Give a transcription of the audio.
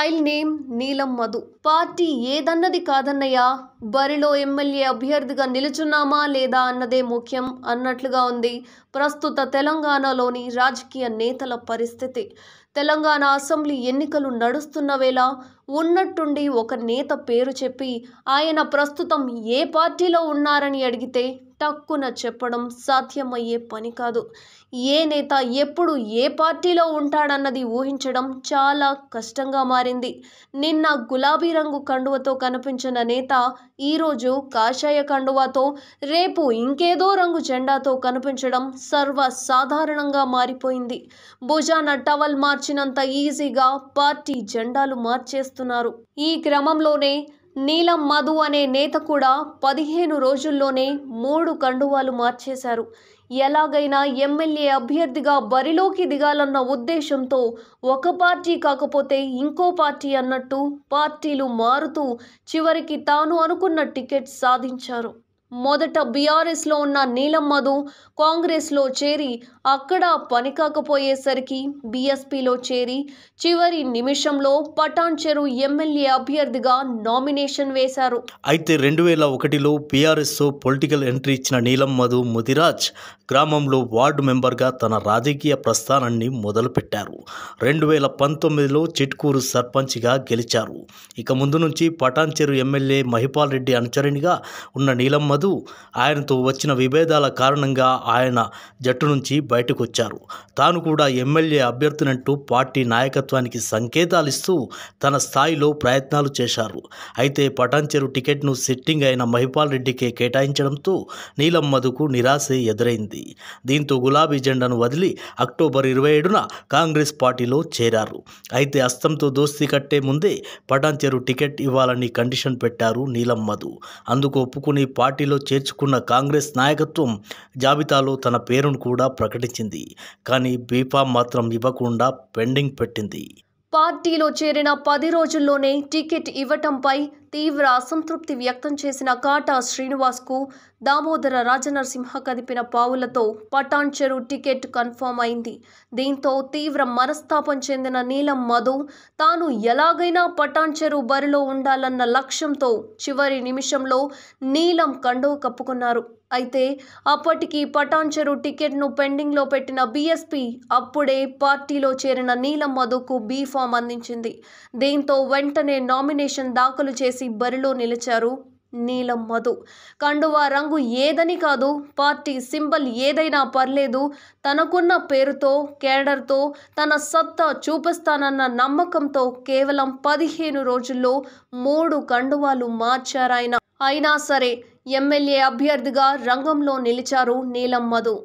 file name నీలం Madhu party ఏదన్నది కాదన్నయ్యా బరిలో MLA అభ్యర్థిగా నిలుచున్నామా లేదా అన్నదే ముఖ్యం అన్నట్లుగా ఉంది ప్రస్తుత తెలంగాణలోని రాజకీయ నేతల పరిస్థితి తెలంగాణ అసెంబ్లీ ఎన్నికలు నడుస్తున్న వేళ ఉన్నట్టుండి ఒక నేత పేరు చెప్పి ఆయన ప్రస్తుతం ఏ పార్టీలో ఉన్నారని అడిగితే టక్కున చెప్పడం సాధ్యమయ్యే పని కాదు ఏ నేత ఎప్పుడు ఏ పార్టీలో ఉంటాడన్నది ఊహించడం చాలా కష్టంగా మారింది నిన్న గులాబీ రంగు కండువతో కనిపించిన నేత ఈరోజు కాషాయ కండువాతో రేపు ఇంకేదో రంగు జెండాతో కనిపించడం సర్వసాధారణంగా మారిపోయింది భుజాన టవల్ మార్చినంత ఈజీగా పార్టీ జెండాలు మార్చేస్తున్నారు ఈ క్రమంలోనే నీలం మధు అనే నేత కూడా పదిహేను రోజుల్లోనే మూడు కండువాలు మార్చేశారు ఎలాగైనా ఎమ్మెల్యే అభ్యర్థిగా బరిలోకి దిగాలన్న ఉద్దేశంతో ఒక పార్టీ కాకపోతే ఇంకో పార్టీ అన్నట్టు పార్టీలు మారుతూ చివరికి తాను అనుకున్న టికెట్ సాధించారు మొదట బీఆర్ఎస్లో ఉన్న నీలం మధు కాంగ్రెస్లో చేరి అక్కడ పని కాకపోయేసరికి బీఎస్పీలో చేరి చివరి నిమిషంలో పటాన్చెరు చెరు ఎమ్మెల్యే అభ్యర్థిగా నామినేషన్ వేశారు అయితే రెండు వేల ఒకటిలో బీఆర్ఎస్ పొలిటికల్ ఎంట్రీ ఇచ్చిన నీలం మధు ముదిరాజ్ గ్రామంలో వార్డు మెంబర్గా తన రాజకీయ ప్రస్థానాన్ని మొదలుపెట్టారు రెండు వేల పంతొమ్మిదిలో చిట్కూరు సర్పంచ్గా గెలిచారు ఇక ముందు నుంచి పటాన్ చెరు ఎమ్మెల్యే మహిపాల్ రెడ్డి అనుచరునిగా ఉన్న నీలం కాదు ఆయనతో వచ్చిన విభేదాల కారణంగా ఆయన జట్టు నుంచి బయటకు వచ్చారు తాను కూడా ఎమ్మెల్యే అభ్యర్థినంటూ పార్టీ నాయకత్వానికి సంకేతాలిస్తూ తన స్థాయిలో ప్రయత్నాలు చేశారు అయితే పటాన్చెరు టికెట్ను సిట్టింగ్ అయిన మహిపాల్ రెడ్డికే కేటాయించడంతో నీలం మధుకు నిరాశ ఎదురైంది దీంతో గులాబీ జెండాను వదిలి అక్టోబర్ ఇరవై ఏడున కాంగ్రెస్ పార్టీలో చేరారు అయితే అస్తంతో దోస్తీ కట్టే ముందే పటాన్చెరు టికెట్ ఇవ్వాలని కండిషన్ పెట్టారు నీలం మధు అందుకు ఒప్పుకుని పార్టీ పార్టీలో చేర్చుకున్న కాంగ్రెస్ నాయకత్వం జాబితాలో తన పేరును కూడా ప్రకటించింది కానీ బీఫామ్ మాత్రం ఇవ్వకుండా పెండింగ్ పెట్టింది పార్టీలో చేరిన పది రోజుల్లోనే టికెట్ ఇవ్వటంపై తీవ్ర అసంతృప్తి వ్యక్తం చేసిన కాటా శ్రీనివాస్కు దామోదర రాజనరసింహ కదిపిన పావులతో పటాన్ చెరు టికెట్ కన్ఫర్మ్ అయింది దీంతో తీవ్ర మనస్తాపం చెందిన నీలం మధు తాను ఎలాగైనా పటాన్ చెరు బరిలో ఉండాలన్న లక్ష్యంతో చివరి నిమిషంలో నీలం కండో కప్పుకున్నారు అయితే అప్పటికి పటాన్ చెరు టికెట్ను పెండింగ్లో పెట్టిన బీఎస్పీ అప్పుడే పార్టీలో చేరిన నీలం మధుకు బీఫామ్ అందించింది దీంతో వెంటనే నామినేషన్ దాఖలు చేసి బరిలో నిలిచారు నీలం మధు కండువా రంగు ఏదని కాదు పార్టీ సింబల్ ఏదైనా పర్లేదు తనకున్న పేరుతో కేడర్తో తన సత్తా చూపిస్తానన్న నమ్మకంతో కేవలం పదిహేను రోజుల్లో మూడు కండువాలు మార్చారాయన అయినా సరే ఎమ్మెల్యే అభ్యర్థిగా రంగంలో నిలిచారు నీలం మధు